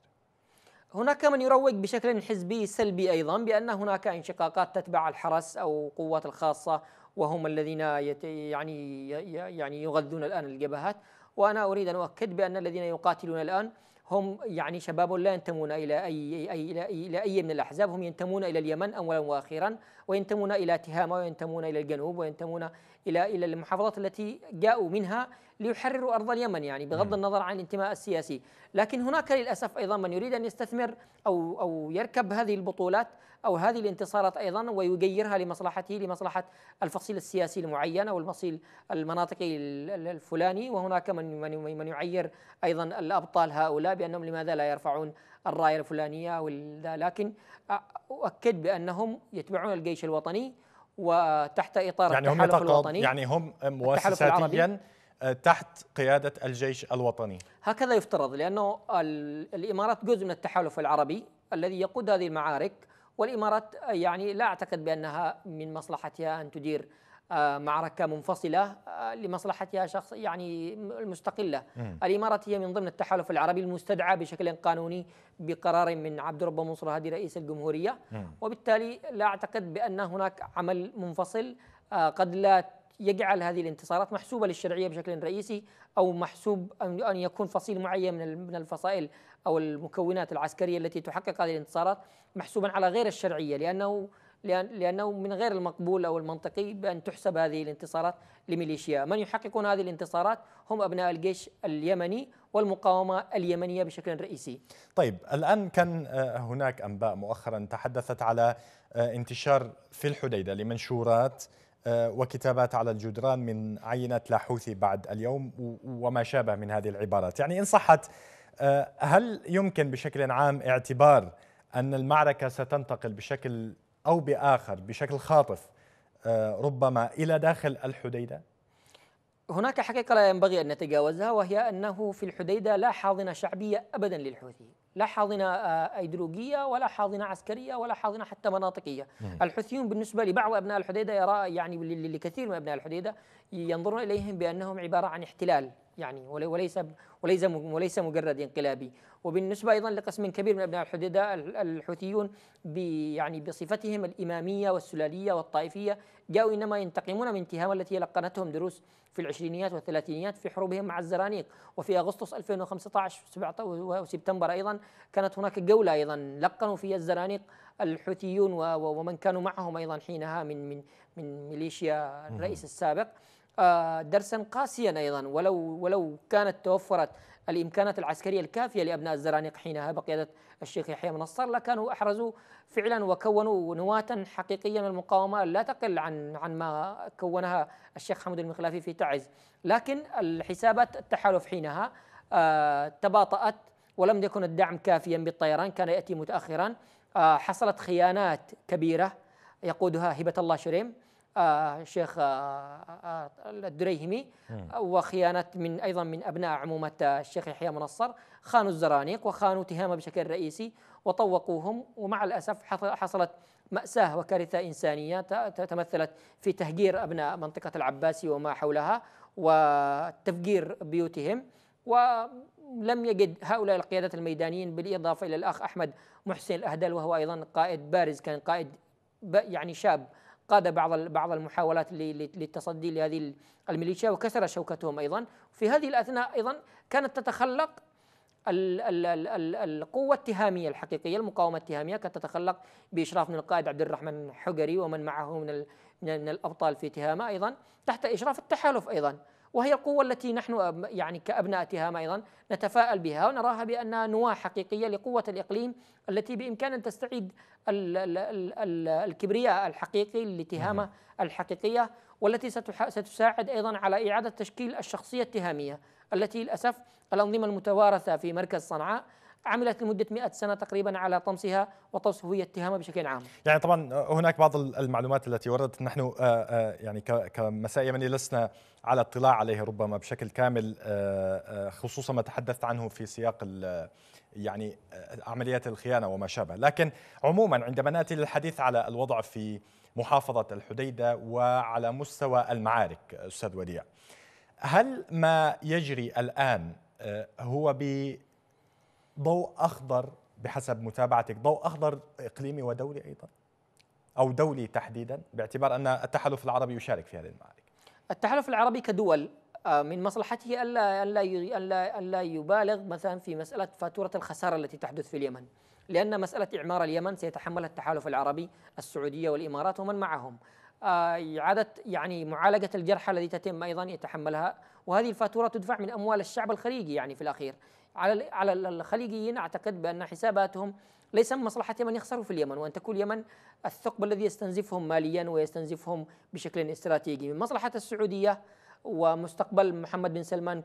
هناك من يروج بشكل حزبي سلبي أيضا بأن هناك انشقاقات تتبع الحرس أو القوات الخاصة وهم الذين يعني يعني يغذون الآن الجبهات وأنا أريد أن أؤكد بأن الذين يقاتلون الآن هم يعني شباب لا ينتمون إلى أي, أي, إلى, إلى أي من الأحزاب هم ينتمون إلى اليمن أولا وأخيرا وينتمون إلى تهامة وينتمون إلى الجنوب وينتمون إلى إلى المحافظات التي جاءوا منها ليحرروا أرض اليمن يعني بغض نعم. النظر عن الانتماء السياسي لكن هناك للأسف أيضا من يريد أن يستثمر أو, أو يركب هذه البطولات أو هذه الانتصارات أيضا ويغيرها لمصلحته لمصلحة الفصيل السياسي المعين أو الفصيل المناطقي الفلاني وهناك من, من, من يعير أيضا الأبطال هؤلاء بأنهم لماذا لا يرفعون الراية الفلانية لكن أؤكد بأنهم يتبعون الجيش الوطني وتحت اطار يعني هم الوطني يعني هم مؤسساتيا آه، تحت قيادة الجيش الوطني هكذا يفترض لأنه الإمارات جزء من التحالف العربي الذي يقود هذه المعارك والإمارات يعني لا أعتقد بأنها من مصلحتها أن تدير آه، معركة منفصلة آه، لمصلحتها شخص يعني المستقلة الإمارات هي من ضمن التحالف العربي المستدعى بشكل قانوني بقرار من عبد رب منصور هادي رئيس الجمهورية وبالتالي لا أعتقد بأن هناك عمل منفصل قد لا يجعل هذه الانتصارات محسوبة للشرعية بشكل رئيسي أو محسوب أن يكون فصيل معين من الفصائل أو المكونات العسكرية التي تحقق هذه الانتصارات محسوبا على غير الشرعية لأنه لأنه من غير المقبول أو المنطقي بأن تحسب هذه الانتصارات لميليشيا من يحققون هذه الانتصارات هم أبناء الجيش اليمني والمقاومة اليمنية بشكل رئيسي طيب الآن كان آه، هناك أنباء مؤخرا تحدثت على آه، انتشار في الحديدة لمنشورات آه، وكتابات على الجدران من عينة لاحوثي بعد اليوم وما شابه من هذه العبارات يعني إن صحت آه، هل يمكن بشكل عام اعتبار أن المعركة ستنتقل بشكل أو بآخر بشكل خاطف آه، ربما إلى داخل الحديدة؟ هناك حقيقة لا ينبغي أن نتجاوزها وهي أنه في الحديدة لا حاضنة شعبية أبدا للحوثي لا حاضنه آه، ايديولوجيه ولا حاضنه عسكريه ولا حاضنه حتى مناطقيه نعم. الحوثيون بالنسبه لبعض ابناء الحديده يرى يعني لكثير من ابناء الحديده ينظرون اليهم بانهم عباره عن احتلال يعني وليس وليس وليس مجرد انقلابي وبالنسبه ايضا لقسم كبير من ابناء الحديده الحوثيون يعني بصفتهم الاماميه والسلاليه والطائفيه جاءوا انما ينتقمون من اتهام التي لقنتهم دروس في العشرينيات والثلاثينيات في حروبهم مع الزرانيق وفي اغسطس 2015 وسبتمبر ايضا كانت هناك جوله ايضا لقنوا فيها الزرانيق الحوثيون ومن كانوا معهم ايضا حينها من من من ميليشيا الرئيس السابق آه، درسا قاسيا ايضا ولو ولو كانت توفرت الامكانات العسكريه الكافيه لابناء الزرانيق حينها بقياده الشيخ يحيى من الصر لكانوا احرزوا فعلا وكونوا نواه حقيقيه من المقاومه لا تقل عن عن ما كونها الشيخ حمود المخلافي في تعز، لكن الحسابات التحالف حينها آه، تباطات ولم يكن الدعم كافيا بالطيران كان ياتي متاخرا آه، حصلت خيانات كبيره يقودها هبه الله شريم الشيخ آه، آه، آه، الدريهمي وخيانة من أيضا من أبناء عمومة الشيخ يحيى منصر خانوا الزرانيق وخانوا تهامة بشكل رئيسي وطوقوهم ومع الأسف حصلت مأساة وكارثة إنسانية تمثلت في تهجير أبناء منطقة العباسي وما حولها وتفجير بيوتهم ولم يجد هؤلاء القيادات الميدانيين بالإضافة إلى الأخ أحمد محسن الأهدل وهو أيضا قائد بارز كان قائد يعني شاب قاد بعض بعض المحاولات للتصدي لهذه الميليشيا وكسر شوكتهم ايضا في هذه الاثناء ايضا كانت تتخلق القوة التهامية الحقيقية المقاومة التهامية كانت تتخلق بإشراف من القائد عبد الرحمن حجري ومن معه من من الأبطال في تهامة أيضا تحت إشراف التحالف أيضا وهي القوة التي نحن يعني كأبناء تهامة أيضا نتفائل بها ونراها بأنها نواة حقيقية لقوة الإقليم التي بإمكان أن تستعيد الـ الـ الـ الكبرياء الحقيقي لتهامة نعم. الحقيقية والتي ستساعد أيضا على إعادة تشكيل الشخصية التهامية التي للأسف الأنظمة المتوارثة في مركز صنعاء عملت لمدة 100 سنة تقريبا على طمسها وطمس هوية التهامة بشكل عام يعني طبعا آه، هناك بعض المعلومات التي وردت نحن آه، آه، يعني كمساء يمني لسنا على اطلاع عليه ربما بشكل كامل خصوصا ما تحدثت عنه في سياق يعني عمليات الخيانة وما شابه لكن عموما عندما نأتي للحديث على الوضع في محافظة الحديدة وعلى مستوى المعارك أستاذ وديع هل ما يجري الآن هو ضوء اخضر بحسب متابعتك ضوء اخضر اقليمي ودولي ايضا او دولي تحديدا باعتبار ان التحالف العربي يشارك في هذه المعارك التحالف العربي كدول آه، من مصلحته الا الا الا الا يبالغ مثلا في مساله فاتوره الخساره التي تحدث في اليمن لان مساله اعمار اليمن سيتحملها التحالف العربي السعوديه والامارات ومن معهم إعادة آه، يعني معالجة الجرحى الذي تتم أيضا يتحملها وهذه الفاتورة تدفع من أموال الشعب الخليجي يعني في الأخير على على الخليجيين اعتقد بان حساباتهم ليس من مصلحتهم ان يخسروا في اليمن وان تكون اليمن الثقب الذي يستنزفهم ماليا ويستنزفهم بشكل استراتيجي من مصلحه السعوديه ومستقبل محمد بن سلمان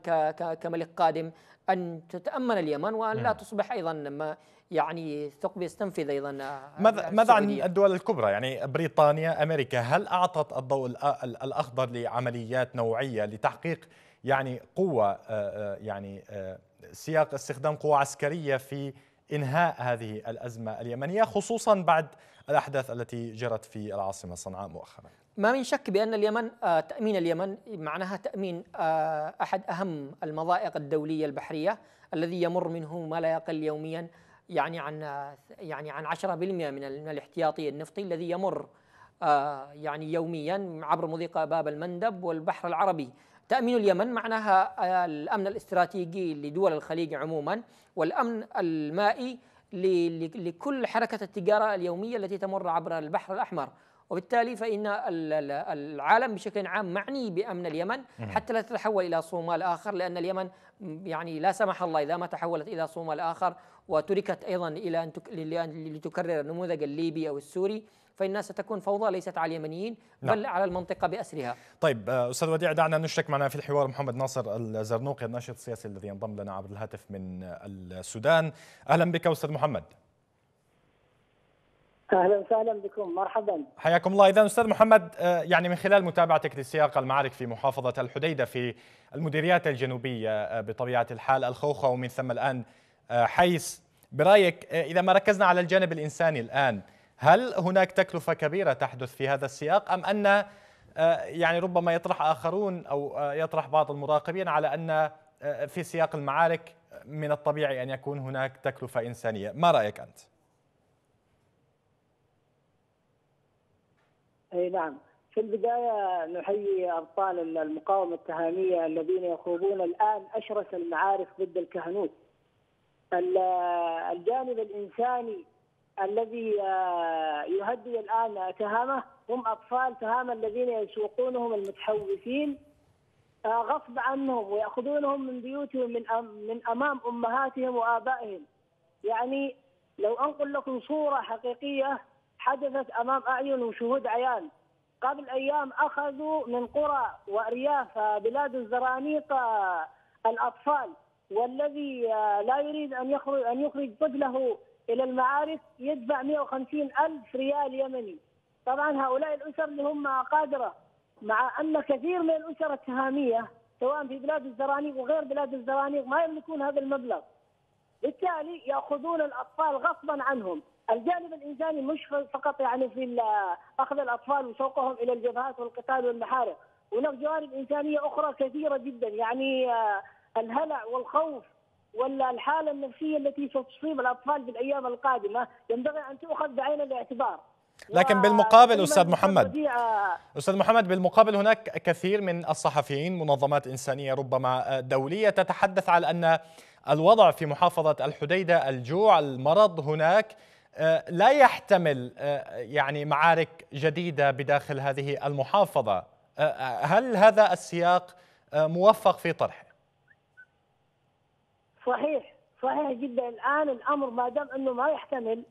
كملك قادم ان تتامن اليمن وان لا نعم. تصبح ايضا ما يعني ثقب يستنفذ ايضا آه، ماذا ماذا عن الدول الكبرى يعني بريطانيا امريكا هل اعطت الضوء الاخضر لعمليات نوعيه لتحقيق يعني قوه آه، آه، يعني سياق استخدام قوى عسكريه في انهاء هذه الازمه اليمنيه خصوصا بعد الاحداث التي جرت في العاصمه صنعاء مؤخرا. ما من شك بان اليمن آه، تامين اليمن معناها تامين آه، احد اهم المضائق الدوليه البحريه الذي يمر منه ما لا يقل يوميا يعني عن آه، يعني عن 10% من الاحتياطي النفطي الذي يمر يعني يوميا عبر مضيق باب المندب والبحر العربي تأمين اليمن معناها آه، الأمن الاستراتيجي لدول الخليج عموما والأمن المائي لكل حركة التجارة اليومية التي تمر عبر البحر الأحمر وبالتالي فإن العالم بشكل عام معني بأمن اليمن حتى لا تتحول إلى صومال آخر لأن اليمن يعني لا سمح الله إذا ما تحولت إلى صومال آخر وتركت أيضا إلى أن لتكرر النموذج الليبي أو السوري فإنها ستكون فوضى ليست على اليمنيين نعم. بل نعم. على المنطقة بأسرها طيب آه، أستاذ وديع دعنا نشرك معنا في الحوار محمد ناصر الزرنوقي الناشط السياسي الذي ينضم لنا عبر الهاتف من السودان أهلا بك أستاذ محمد اهلا وسهلا بكم مرحبا حياكم الله اذا استاذ محمد آه، يعني من خلال متابعتك لسياق المعارك في محافظه الحديده في المديريات الجنوبيه آه، بطبيعه الحال الخوخه ومن ثم الان آه، حيس برايك اذا ما ركزنا على الجانب الانساني الان هل هناك تكلفه كبيره تحدث في هذا السياق ام ان يعني ربما يطرح اخرون او يطرح بعض المراقبين على ان في سياق المعارك من الطبيعي ان يكون هناك تكلفه انسانيه ما رايك انت اي نعم في البداية نحيي أبطال المقاومة التهامية الذين يخوضون الآن أشرس المعارك ضد الكهنوت الجانب الإنساني الذي آه، يهدد الآن تهامة هم أطفال تهامة الذين يسوقونهم المتحوثين آه، غصب عنهم ويأخذونهم من بيوتهم من من أمام أمهاتهم وآبائهم يعني لو أنقل لكم صورة حقيقية حدثت امام اعين وشهود عيان قبل ايام اخذوا من قرى وارياف بلاد الزرانيق آه، الاطفال والذي آه، لا يريد ان يخرج ان يخرج طفله الى المعارك يدفع 150 الف ريال يمني طبعا هؤلاء الاسر اللي هم قادره مع ان كثير من الاسر التهاميه سواء في بلاد الزرانيق وغير بلاد الزرانيق ما يملكون هذا المبلغ بالتالي ياخذون الاطفال غصبا عنهم الجانب الانساني مش فقط يعني في اخذ الاطفال وسوقهم الى الجبهات والقتال والمحارب، هناك جوانب انسانيه اخرى كثيره جدا يعني آه، الهلع والخوف والحاله النفسيه التي ستصيب الاطفال في الايام القادمه ينبغي ان تؤخذ بعين الاعتبار. لكن بالمقابل استاذ محمد آه، استاذ محمد بالمقابل هناك كثير من الصحفيين منظمات انسانيه ربما آه، دوليه تتحدث على ان الوضع في محافظه الحديده الجوع المرض هناك آه، لا يحتمل آه، يعني معارك جديدة بداخل هذه المحافظة آه، هل هذا السياق موفق في طرحه؟ صحيح صحيح جدا الآن الأمر ما دام أنه ما يحتمل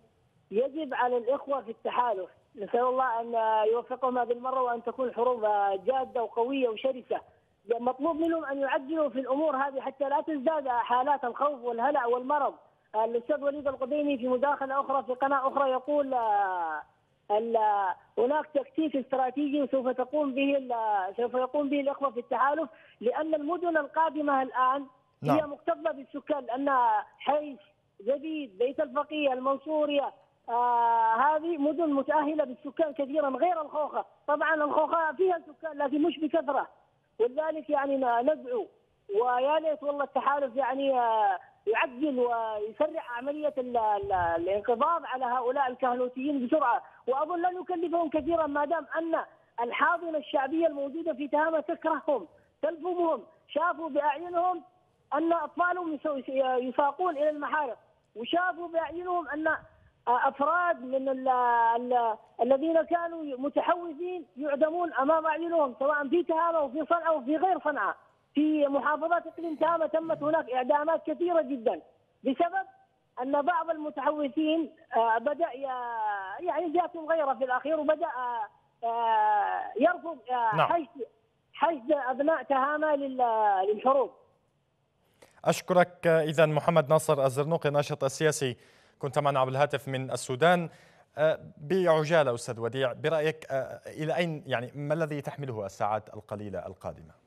يجب على الإخوة في التحالف نسأل الله أن يوفقهم هذه المرة وأن تكون حروب جادة وقوية وشرسة يعني مطلوب منهم أن يعجلوا في الأمور هذه حتى لا تزداد حالات الخوف والهلع والمرض الاستاذ وليد القديمي في مداخله اخرى في قناه اخرى يقول آه، هناك تكتيك استراتيجي وسوف تقوم به سوف يقوم به الاخوه في التحالف لان المدن القادمه الان نعم. هي مكتظه بالسكان لان حيث جديد بيت الفقيه المنصوريه آه هذه مدن متاهله بالسكان كثيرا غير الخوخه طبعا الخوخه فيها سكان لكن مش بكثره ولذلك يعني ندعو ويا ليت والله التحالف يعني آه يعجل ويسرع عملية الانقضاض على هؤلاء الكهنوتيين بسرعة وأظن لن يكلفهم كثيرا ما دام أن الحاضنة الشعبية الموجودة في تهامة تكرههم تلفمهم شافوا بأعينهم أن أطفالهم يساقون إلى المحارق وشافوا بأعينهم أن افراد من الـ الـ الذين كانوا متحوزين يعدمون امام اعينهم سواء في تهامه وفي صنعاء وفي غير صنعاء في محافظات اقليم تامة تمت هناك اعدامات كثيرة جدا بسبب ان بعض المتحوثين آه، بدا يعني جاتهم غيره في الاخير وبدا آه، آه، يرفض حشد نعم. حشد ابناء تهامه للحروب. اشكرك اذا محمد ناصر الزرنوقي الناشط السياسي كنت معنا على الهاتف من السودان بعجاله استاذ وديع برايك الى اين يعني ما الذي تحمله الساعات القليله القادمه؟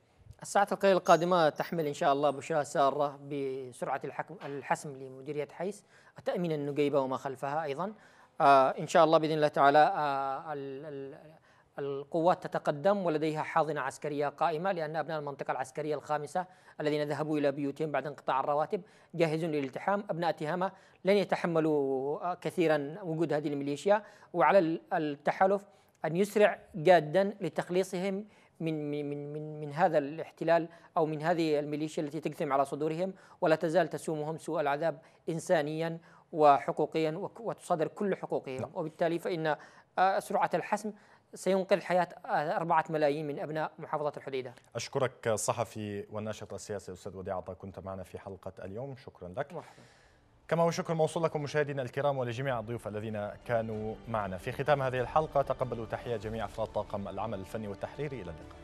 الساعات القليلة القادمة تحمل إن شاء الله بشرى سارة بسرعة الحكم الحسم لمديرية حيس تأمين النقيبة وما خلفها أيضا آه إن شاء الله بإذن الله تعالى آه الـ الـ القوات تتقدم ولديها حاضنة عسكرية قائمة لأن أبناء المنطقة العسكرية الخامسة الذين ذهبوا إلى بيوتهم بعد انقطاع الرواتب جاهزون للالتحام أبناء تهامة لن يتحملوا آه، كثيرا وجود هذه الميليشيا وعلى التحالف أن يسرع جادا لتخليصهم من من من من هذا الاحتلال او من هذه الميليشيا التي تجثم على صدورهم ولا تزال تسومهم سوء العذاب انسانيا وحقوقيا وتصادر كل حقوقهم نعم. وبالتالي فان آه، سرعه الحسم سينقذ حياة آه، أربعة ملايين من أبناء محافظة الحديدة أشكرك صحفي والناشط السياسي أستاذ وديع عطا كنت معنا في حلقة اليوم شكرا لك محمد. كما هو شكر موصول لكم مشاهدينا الكرام ولجميع الضيوف الذين كانوا معنا في ختام هذه الحلقة تقبلوا تحية جميع أفراد طاقم العمل الفني والتحريري إلى اللقاء